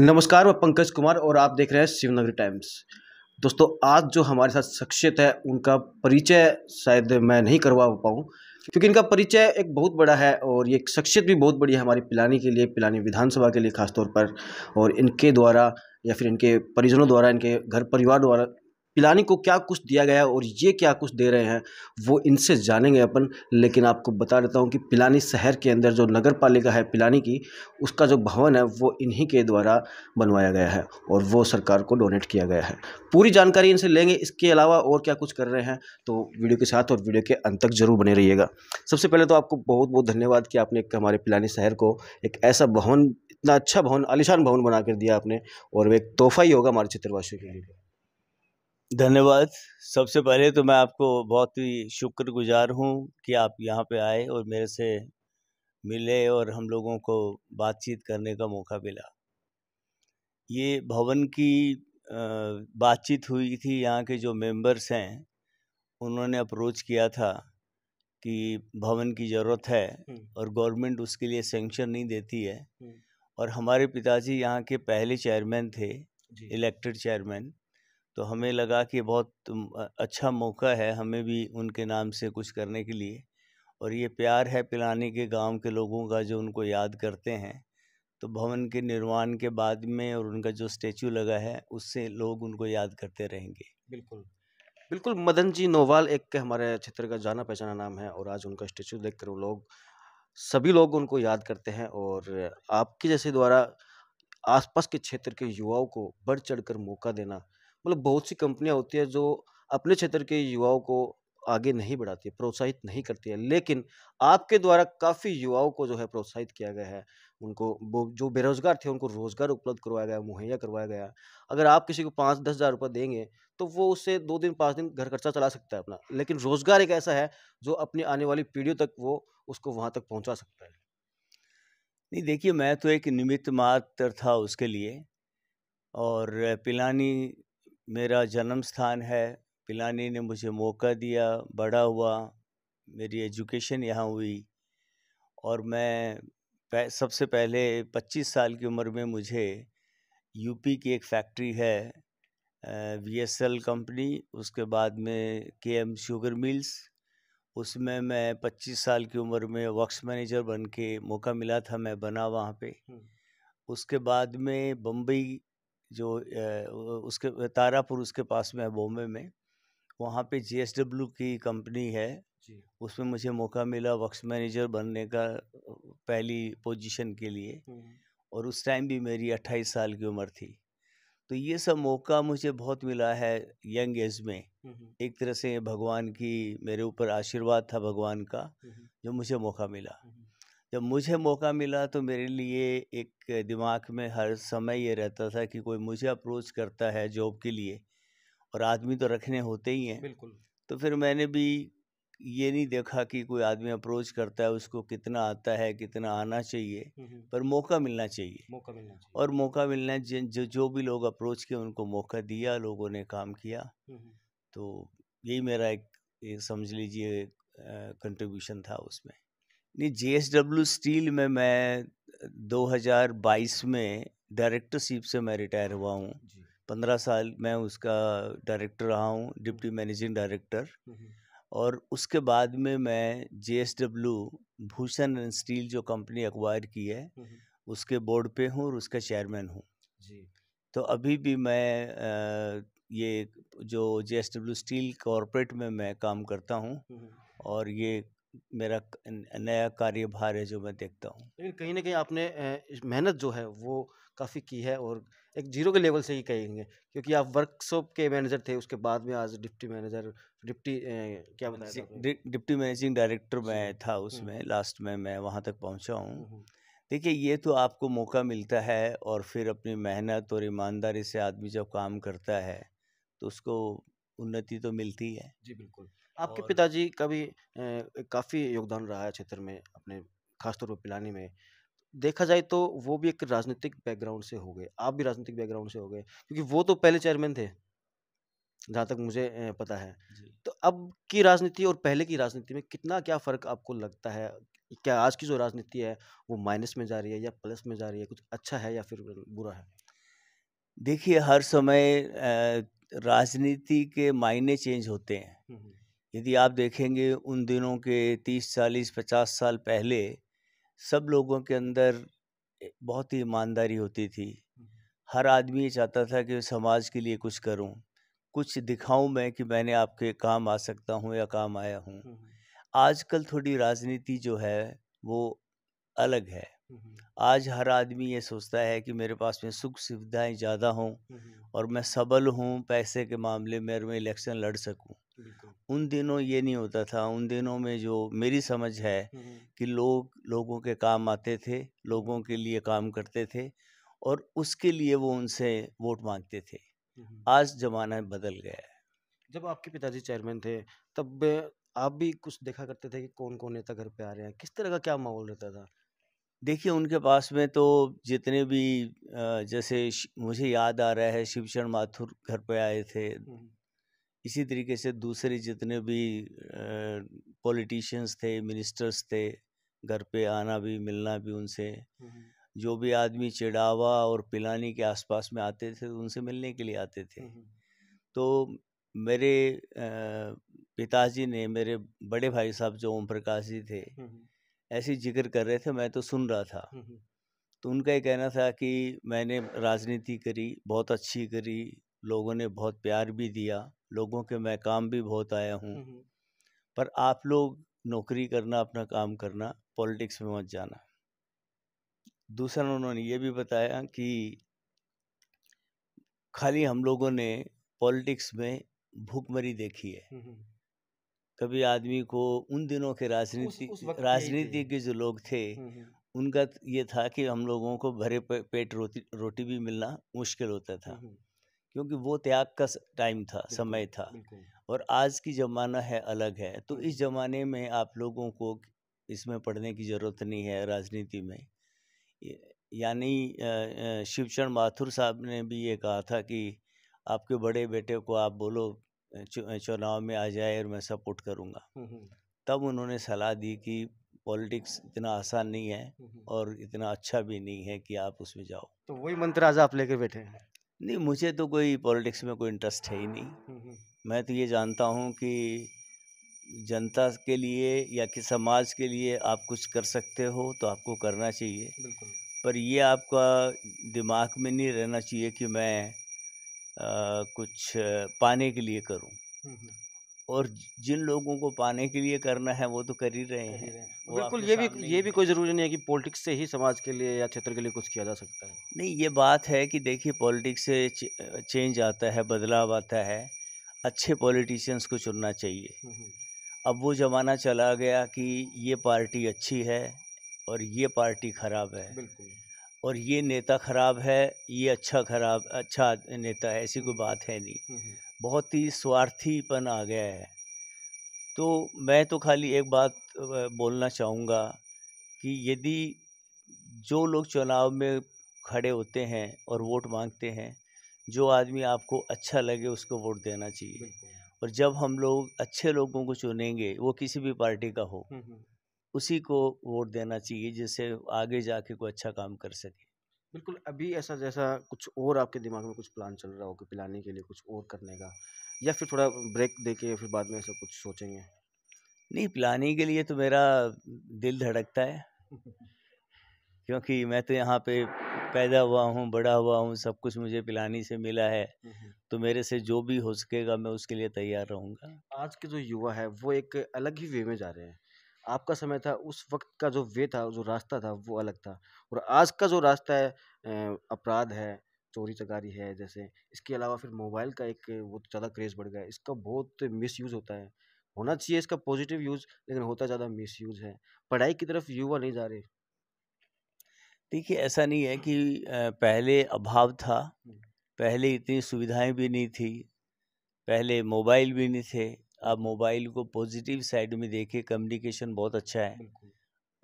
नमस्कार मैं पंकज कुमार और आप देख रहे हैं शिवनगरी टाइम्स दोस्तों आज जो हमारे साथ शख्सियत है उनका परिचय शायद मैं नहीं करवा पाऊँ क्योंकि इनका परिचय एक बहुत बड़ा है और ये शख्सियत भी बहुत बड़ी है हमारी पिलानी के लिए पिलानी विधानसभा के लिए खासतौर पर और इनके द्वारा या फिर इनके परिजनों द्वारा इनके घर परिवार द्वारा पिलानी को क्या कुछ दिया गया और ये क्या कुछ दे रहे हैं वो इनसे जानेंगे अपन लेकिन आपको बता देता हूँ कि पिलानी शहर के अंदर जो नगर पालिका है पिलानी की उसका जो भवन है वो इन्हीं के द्वारा बनवाया गया है और वो सरकार को डोनेट किया गया है पूरी जानकारी इनसे लेंगे इसके अलावा और क्या कुछ कर रहे हैं तो वीडियो के साथ और वीडियो के अंत तक जरूर बने रहिएगा सबसे पहले तो आपको बहुत बहुत धन्यवाद कि आपने हमारे पिलानी शहर को एक ऐसा भवन इतना अच्छा भवन आलिशान भवन बना कर दिया आपने और वो एक तोहफा ही होगा हमारे चित्रवासियों के लिए धन्यवाद सबसे पहले तो मैं आपको बहुत ही शुक्रगुजार हूँ कि आप यहाँ पे आए और मेरे से मिले और हम लोगों को बातचीत करने का मौका मिला ये भवन की बातचीत हुई थी यहाँ के जो मेंबर्स हैं उन्होंने अप्रोच किया था कि भवन की ज़रूरत है और गवर्नमेंट उसके लिए सेंक्शन नहीं देती है और हमारे पिताजी यहाँ के पहले चेयरमैन थे इलेक्टेड चेयरमैन तो हमें लगा कि बहुत अच्छा मौका है हमें भी उनके नाम से कुछ करने के लिए और ये प्यार है पिलानी के गांव के लोगों का जो उनको याद करते हैं तो भवन के निर्माण के बाद में और उनका जो स्टेचू लगा है उससे लोग उनको याद करते रहेंगे बिल्कुल बिल्कुल मदन जी नोवाल एक हमारे क्षेत्र का जाना पहचाना नाम है और आज उनका स्टेचू देख कर लोग सभी लोग उनको याद करते हैं और आपके जैसे द्वारा आसपास के क्षेत्र के युवाओं को बढ़ चढ़कर मौका देना मतलब बहुत सी कंपनियां होती है जो अपने क्षेत्र के युवाओं को आगे नहीं बढ़ाती है प्रोत्साहित नहीं करती है लेकिन आपके द्वारा काफ़ी युवाओं को जो है प्रोत्साहित किया गया है उनको जो बेरोजगार थे उनको रोज़गार उपलब्ध करवाया गया मुहैया करवाया गया अगर आप किसी को पाँच दस हज़ार रुपये देंगे तो वो उससे दो दिन पाँच दिन घर खर्चा चला सकता है अपना लेकिन रोज़गार एक ऐसा है जो अपनी आने वाली पीढ़ियों तक वो उसको वहाँ तक पहुँचा सकता है नहीं देखिए मैं तो एक निमित्त मात्र था उसके लिए और पिलानी मेरा जन्म स्थान है पिलानी ने मुझे मौका दिया बड़ा हुआ मेरी एजुकेशन यहाँ हुई और मैं सबसे पहले 25 साल की उम्र में मुझे यूपी की एक फैक्ट्री है वी एस एल कंपनी उसके बाद में के एम शुगर मिल्स उसमें मैं 25 साल की उम्र में वक्स मैनेजर बन के मौका मिला था मैं बना वहाँ पे उसके बाद में बम्बई जो उसके तारापुर उसके पास में है बॉम्बे में वहाँ पे जे की कंपनी है उसमें मुझे मौका मिला वक्स मैनेजर बनने का पहली पोजीशन के लिए और उस टाइम भी मेरी 28 साल की उम्र थी तो ये सब मौका मुझे बहुत मिला है यंग एज में एक तरह से भगवान की मेरे ऊपर आशीर्वाद था भगवान का जो मुझे मौका मिला जब मुझे मौका मिला तो मेरे लिए एक दिमाग में हर समय ये रहता था कि कोई मुझे अप्रोच करता है जॉब के लिए और आदमी तो रखने होते ही हैं बिल्कुल तो फिर मैंने भी ये नहीं देखा कि कोई आदमी अप्रोच करता है उसको कितना आता है कितना आना चाहिए पर मौका मिलना चाहिए मौका मिलना चाहिए और मौका मिलना जो जो भी लोग अप्रोच किए उनको मौका दिया लोगों ने काम किया तो यही मेरा एक समझ लीजिए कंट्रीब्यूशन था उसमें नहीं डब्ल्यू स्टील में मैं 2022 में डायरेक्टरशिप से मैं रिटायर हुआ हूँ पंद्रह साल मैं उसका डायरेक्टर रहा हूँ डिप्टी मैनेजिंग डायरेक्टर और उसके बाद में मैं J S W Bhushan and steel जो कंपनी एक्वायर की है हम्म, हम्म। उसके बोर्ड पे हूँ और उसका चेयरमैन हूँ तो अभी भी मैं ये जो J S W steel corporate में मैं काम करता हूँ हम्म, और ये मेरा नया कार्यभार है जो मैं देखता हूँ लेकिन कहीं ना कहीं आपने मेहनत जो है वो काफ़ी की है और एक जीरो के लेवल से ही कहेंगे क्योंकि आप वर्कशॉप के मैनेजर थे उसके बाद में आज डिप्टी मैनेजर डिप्टी क्या बताया डिप्टी मैनेजिंग डायरेक्टर मैं था उसमें लास्ट में मैं वहाँ तक पहुँचा हूँ देखिए ये तो आपको मौका मिलता है और फिर अपनी मेहनत और ईमानदारी से आदमी जब काम करता है तो उसको उन्नति तो मिलती है जी बिल्कुल आपके और पिताजी का भी काफ़ी योगदान रहा है क्षेत्र में अपने खासतौर पर पिलानी में देखा जाए तो वो भी एक राजनीतिक बैकग्राउंड से हो गए आप भी राजनीतिक बैकग्राउंड से हो गए क्योंकि वो तो पहले चेयरमैन थे जहाँ तक मुझे पता है तो अब की राजनीति और पहले की राजनीति में कितना क्या फ़र्क आपको लगता है क्या आज की जो राजनीति है वो माइनस में जा रही है या प्लस में जा रही है कुछ अच्छा है या फिर बुरा है देखिए हर समय राजनीति के मायने चेंज होते हैं यदि आप देखेंगे उन दिनों के तीस चालीस पचास साल पहले सब लोगों के अंदर बहुत ही ईमानदारी होती थी हम्म। हर आदमी ये चाहता था कि समाज के लिए कुछ करूं कुछ दिखाऊं मैं कि मैंने आपके काम आ सकता हूं या काम आया हूं हम्म, हम्म। आजकल थोड़ी राजनीति जो है वो अलग है आज हर आदमी ये सोचता है कि मेरे पास में सुख सुविधाएं ज़्यादा हों और मैं सबल हूं पैसे के मामले में और मैं इलेक्शन लड़ सकूं उन दिनों ये नहीं होता था उन दिनों में जो मेरी समझ है कि लोग लोगों के काम आते थे लोगों के लिए काम करते थे और उसके लिए वो उनसे वोट मांगते थे आज ज़माना बदल गया है जब आपके पिताजी चेयरमैन थे तब आप भी कुछ देखा करते थे कि कौन कौन नेता घर पे आ रहे हैं किस तरह का क्या माहौल रहता था देखिए उनके पास में तो जितने भी जैसे मुझे याद आ रहा है शिवचरण माथुर घर पे आए थे इसी तरीके से दूसरे जितने भी पॉलिटिशियंस थे मिनिस्टर्स थे घर पे आना भी मिलना भी उनसे जो भी आदमी चिड़ावा और पिलानी के आसपास में आते थे तो उनसे मिलने के लिए आते थे तो मेरे पिताजी ने मेरे बड़े भाई साहब जो ओम प्रकाश जी थे ऐसे जिक्र कर रहे थे मैं तो सुन रहा था तो उनका ये कहना था कि मैंने राजनीति करी बहुत अच्छी करी लोगों ने बहुत प्यार भी दिया लोगों के मैं काम भी बहुत आया हूँ पर आप लोग नौकरी करना अपना काम करना पॉलिटिक्स में मत जाना दूसरा उन्होंने ये भी बताया कि खाली हम लोगों ने पॉलिटिक्स में भूखमरी देखी है कभी आदमी को उन दिनों के राजनीति राजनीति के जो लोग थे उनका ये था कि हम लोगों को भरे पेट रोटी रोटी भी मिलना मुश्किल होता था क्योंकि वो त्याग का टाइम था समय था और आज की ज़माना है अलग है तो इस ज़माने में आप लोगों को इसमें पढ़ने की ज़रूरत नहीं है राजनीति में यानी शिवचरण माथुर साहब ने भी ये कहा था कि आपके बड़े बेटे को आप बोलो चुनाव में आ जाए और मैं सपोर्ट करूँगा तब उन्होंने सलाह दी कि पॉलिटिक्स इतना आसान नहीं है और इतना अच्छा भी नहीं है कि आप उसमें जाओ तो वही मंत्र आज आप लेकर बैठे हैं नहीं मुझे तो कोई पॉलिटिक्स में कोई इंटरेस्ट है ही नहीं मैं तो ये जानता हूँ कि जनता के लिए या कि समाज के लिए आप कुछ कर सकते हो तो आपको करना चाहिए पर ये आपका दिमाग में नहीं रहना चाहिए कि मैं आ, कुछ पाने के लिए करूं और जिन लोगों को पाने के लिए करना है वो तो कर ही रहे हैं बिल्कुल ये भी ये भी कोई ज़रूरी नहीं है कि पॉलिटिक्स से ही समाज के लिए या क्षेत्र के लिए कुछ किया जा सकता है नहीं ये बात है कि देखिए पॉलिटिक्स से चेंज आता है बदलाव आता है अच्छे पॉलिटिशियंस को चुनना चाहिए हम्म, हम्म। अब वो ज़माना चला गया कि ये पार्टी अच्छी है और ये पार्टी ख़राब है और ये नेता ख़राब है ये अच्छा खराब अच्छा नेता है ऐसी कोई बात है नहीं हम्म, बहुत ही स्वार्थीपन आ गया है तो मैं तो खाली एक बात बोलना चाहूँगा कि यदि जो लोग चुनाव में खड़े होते हैं और वोट मांगते हैं जो आदमी आपको अच्छा लगे उसको वोट देना चाहिए और जब हम लोग अच्छे लोगों को चुनेंगे वो किसी भी पार्टी का हो हम्म, हम्म। उसी को वोट देना चाहिए जिससे आगे जाके कोई अच्छा काम कर सके बिल्कुल अभी ऐसा जैसा कुछ और आपके दिमाग में कुछ प्लान चल रहा हो कि पिलाने के लिए कुछ और करने का या फिर थोड़ा ब्रेक दे के फिर बाद में ऐसा कुछ सोचेंगे नहीं पिलाने के लिए तो मेरा दिल धड़कता है क्योंकि मैं तो यहाँ पे पैदा हुआ हूँ बड़ा हुआ हूँ सब कुछ मुझे पिलानी से मिला है तो मेरे से जो भी हो सकेगा मैं उसके लिए तैयार रहूँगा आज के जो युवा है वो एक अलग ही वे में जा रहे हैं आपका समय था उस वक्त का जो वे था जो रास्ता था वो अलग था और आज का जो रास्ता है अपराध है चोरी चकारी है जैसे इसके अलावा फिर मोबाइल का एक वो तो ज़्यादा क्रेज़ बढ़ गया इसका बहुत मिसयूज़ होता है होना चाहिए इसका पॉजिटिव यूज़ लेकिन होता ज़्यादा मिसयूज़ है पढ़ाई की तरफ युवा नहीं जा रहे देखिए ऐसा नहीं है कि पहले अभाव था पहले इतनी सुविधाएं भी नहीं थी पहले मोबाइल भी नहीं थे आप मोबाइल को पॉजिटिव साइड में देखें कम्युनिकेशन बहुत अच्छा है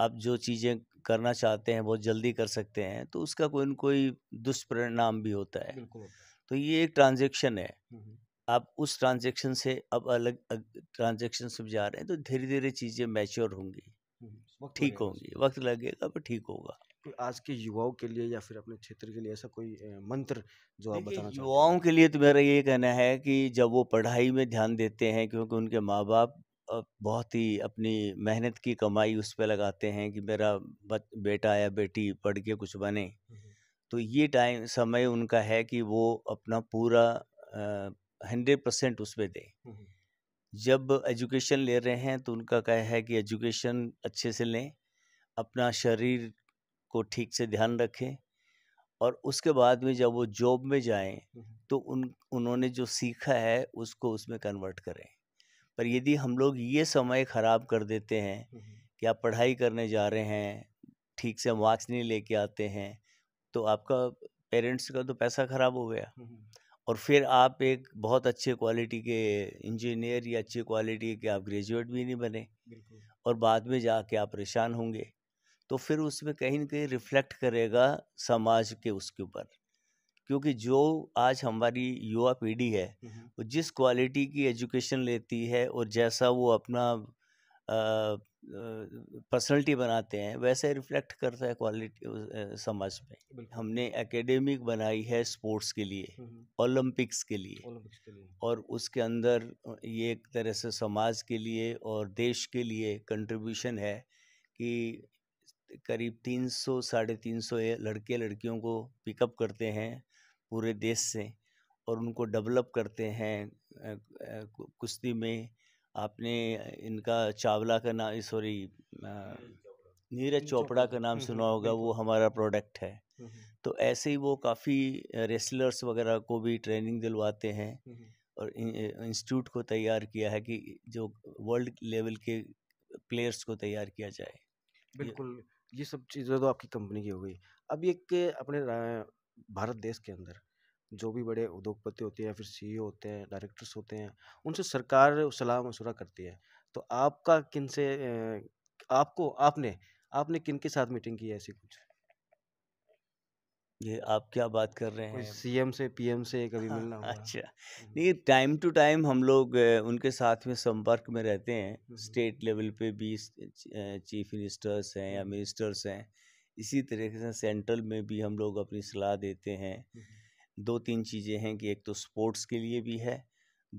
आप जो चीज़ें करना चाहते हैं बहुत जल्दी कर सकते हैं तो उसका कोई ना कोई दुष्परिणाम भी होता है तो ये एक ट्रांजेक्शन है आप उस ट्रांजेक्शन से अब अलग ट्रांजेक्शन से जा रहे हैं तो धीरे धीरे चीज़ें मैच्योर होंगी तो ठीक होंगी वक्त लगेगा पर ठीक होगा आज के युवाओं के लिए या फिर अपने क्षेत्र के लिए ऐसा कोई मंत्र जो आप बताना युवाओं के लिए तो मेरा ये कहना है कि जब वो पढ़ाई में ध्यान देते हैं क्योंकि उनके माँ बाप बहुत ही अपनी मेहनत की कमाई उस पर लगाते हैं कि मेरा बेटा या बेटी पढ़ के कुछ बने तो ये टाइम समय उनका है कि वो अपना पूरा हंड्रेड परसेंट उस पर दें जब एजुकेशन ले रहे हैं तो उनका कह है कि एजुकेशन अच्छे से लें अपना शरीर को ठीक से ध्यान रखें और उसके बाद में जब वो जॉब में जाएं तो उन उन्होंने जो सीखा है उसको उसमें कन्वर्ट करें पर यदि हम लोग ये समय ख़राब कर देते हैं कि आप पढ़ाई करने जा रहे हैं ठीक से मार्क्स नहीं लेके आते हैं तो आपका पेरेंट्स का तो पैसा ख़राब हो गया और फिर आप एक बहुत अच्छे क्वालिटी के इंजीनियर या अच्छी क्वालिटी के आप ग्रेजुएट भी नहीं बने और बाद में जाके आप परेशान होंगे तो फिर उसमें कहीं ना कहीं रिफ्लेक्ट करेगा समाज के उसके ऊपर क्योंकि जो आज हमारी युवा पीढ़ी है वो जिस क्वालिटी की एजुकेशन लेती है और जैसा वो अपना पर्सनलिटी बनाते हैं वैसे रिफ्लेक्ट करता है क्वालिटी समाज में हमने एकेडमिक बनाई है स्पोर्ट्स के लिए ओलंपिक्स के लिए और उसके अंदर ये एक तरह से समाज के लिए और देश के लिए कंट्रीब्यूशन है कि करीब तीन सौ साढ़े तीन सौ लड़के लड़कियों को पिकअप करते हैं पूरे देश से और उनको डेवलप करते हैं कुश्ती में आपने इनका चावला का नाम सॉरी नीरज चोपड़ा का नाम हम्म, सुना हम्म, होगा वो हमारा प्रोडक्ट है हम्म, तो ऐसे ही वो काफ़ी रेसलर्स वगैरह को भी ट्रेनिंग दिलवाते हैं और इंस्टीट्यूट को तैयार किया है कि जो वर्ल्ड लेवल के प्लेयर्स को तैयार किया जाए बिल्कुल ये सब चीज़ें तो आपकी कंपनी की हो गई अब एक अपने भारत देश के अंदर जो भी बड़े उद्योगपति होते हैं फिर सीईओ e होते हैं डायरेक्टर्स होते हैं उनसे सरकार सलाह मशुरा करती है तो आपका किन से आपको आपने आपने किन के साथ मीटिंग की है ऐसी कुछ ये आप क्या बात कर रहे हैं सीएम से पीएम से कभी हाँ, मिलना अच्छा नहीं टाइम टू टाइम हम लोग उनके साथ में संपर्क में रहते हैं स्टेट लेवल पे भी चीफ मिनिस्टर्स हैं या मिनिस्टर्स हैं इसी तरीके से सेंट्रल में भी हम लोग अपनी सलाह देते हैं दो तीन चीज़ें हैं कि एक तो स्पोर्ट्स के लिए भी है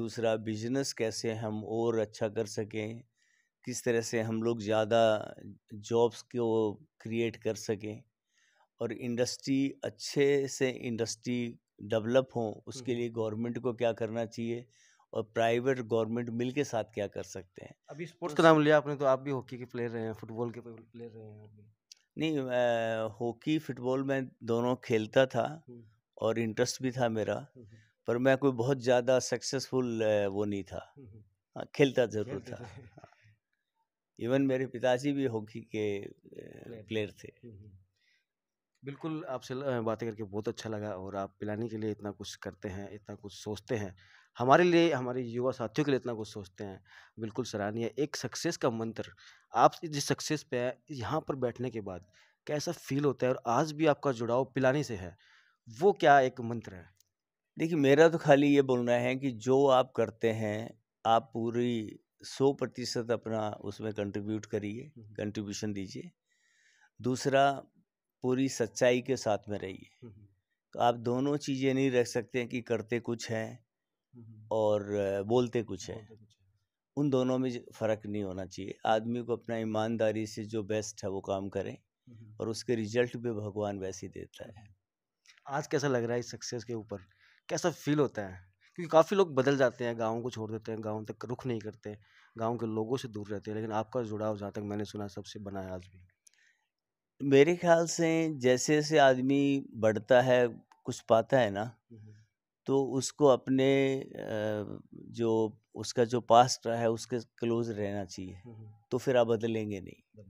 दूसरा बिजनेस कैसे हम और अच्छा कर सकें किस तरह से हम लोग ज़्यादा जॉब्स को क्रिएट कर सकें और इंडस्ट्री अच्छे से इंडस्ट्री डेवलप हो उसके लिए गवर्नमेंट को क्या करना चाहिए और प्राइवेट गवर्नमेंट मिल के साथ क्या कर सकते हैं अभी स्पोर्ट्स का नाम लिया आपने तो आप भी हॉकी के प्लेयर रहे हैं फुटबॉल के प्लेयर रहे हैं नहीं हॉकी फुटबॉल में दोनों खेलता था और इंटरेस्ट भी था मेरा पर मैं कोई बहुत ज़्यादा सक्सेसफुल वो नहीं था हाँ, खेलता ज़रूर था हाँ। इवन मेरे पिताजी भी हॉकी के प्लेयर थे बिल्कुल आपसे बातें करके बहुत अच्छा लगा और आप पिलानी के लिए इतना कुछ करते हैं इतना कुछ सोचते हैं हमारे लिए हमारे युवा साथियों के लिए इतना कुछ सोचते हैं बिल्कुल सराहनीय एक सक्सेस का मंत्र आप जिस सक्सेस पे है यहाँ पर बैठने के बाद कैसा फील होता है और आज भी आपका जुड़ाव पिलानी से है वो क्या एक मंत्र है देखिए मेरा तो खाली ये बोलना है कि जो आप करते हैं आप पूरी सौ प्रतिशत अपना उसमें कंट्रीब्यूट करिए कंट्रीब्यूशन दीजिए दूसरा पूरी सच्चाई के साथ में रहिए तो आप दोनों चीज़ें नहीं रख सकते कि करते कुछ हैं और बोलते कुछ हैं उन दोनों में फ़र्क नहीं होना चाहिए आदमी को अपना ईमानदारी से जो बेस्ट है वो काम करें और उसके रिजल्ट भी भगवान वैसे ही देता है आज कैसा लग रहा है इस सक्सेस के ऊपर कैसा फील होता है क्योंकि काफ़ी लोग बदल जाते हैं गाँव को छोड़ देते हैं गाँव तक रुख नहीं करते गाँव के लोगों से दूर रहते हैं लेकिन आपका जुड़ाव जहाँ तक मैंने सुना सबसे बना है आज भी मेरे ख्याल से जैसे जैसे आदमी बढ़ता है कुछ पाता है ना तो उसको अपने जो उसका जो पास्ट रहा है उसके क्लोज रहना चाहिए तो फिर आप बदलेंगे नहीं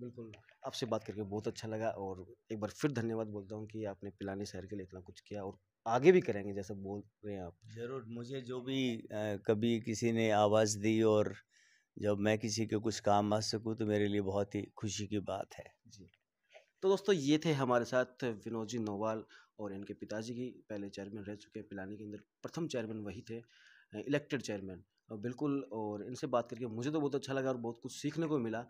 बिल्कुल आपसे बात करके बहुत अच्छा लगा और एक बार फिर धन्यवाद बोलता हूँ कि आपने पिलानी शहर के लिए इतना कुछ किया और आगे भी करेंगे जैसे बोल रहे हैं आप ज़रूर मुझे जो भी आ, कभी किसी ने आवाज़ दी और जब मैं किसी के कुछ काम आ सकूँ तो मेरे लिए बहुत ही खुशी की बात है जी तो दोस्तों ये थे हमारे साथ विनोद जी नोवाल और इनके पिताजी की पहले चेयरमैन रह चुके हैं पिलानी के अंदर प्रथम चेयरमैन वही थे इलेक्टेड चेयरमैन बिल्कुल और इनसे बात करके मुझे तो बहुत अच्छा लगा और बहुत कुछ सीखने को मिला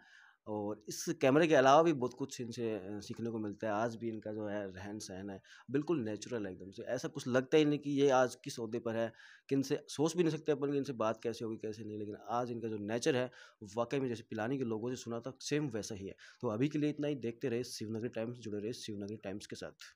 और इस कैमरे के अलावा भी बहुत कुछ इनसे सीखने को मिलता है आज भी इनका जो है रहन सहन है बिल्कुल नेचुरल है एकदम से ऐसा कुछ लगता ही नहीं कि ये आज किस अहदे पर है कि इनसे सोच भी नहीं सकते अपन कि इनसे बात कैसे होगी कैसे नहीं लेकिन आज इनका जो नेचर है वाकई में जैसे पिलानी के लोगों से सुना था सेम वैसा ही है तो अभी के लिए इतना ही देखते रहे शिवनगरी टाइम्स जुड़े रहे शिवनगरी टाइम्स के साथ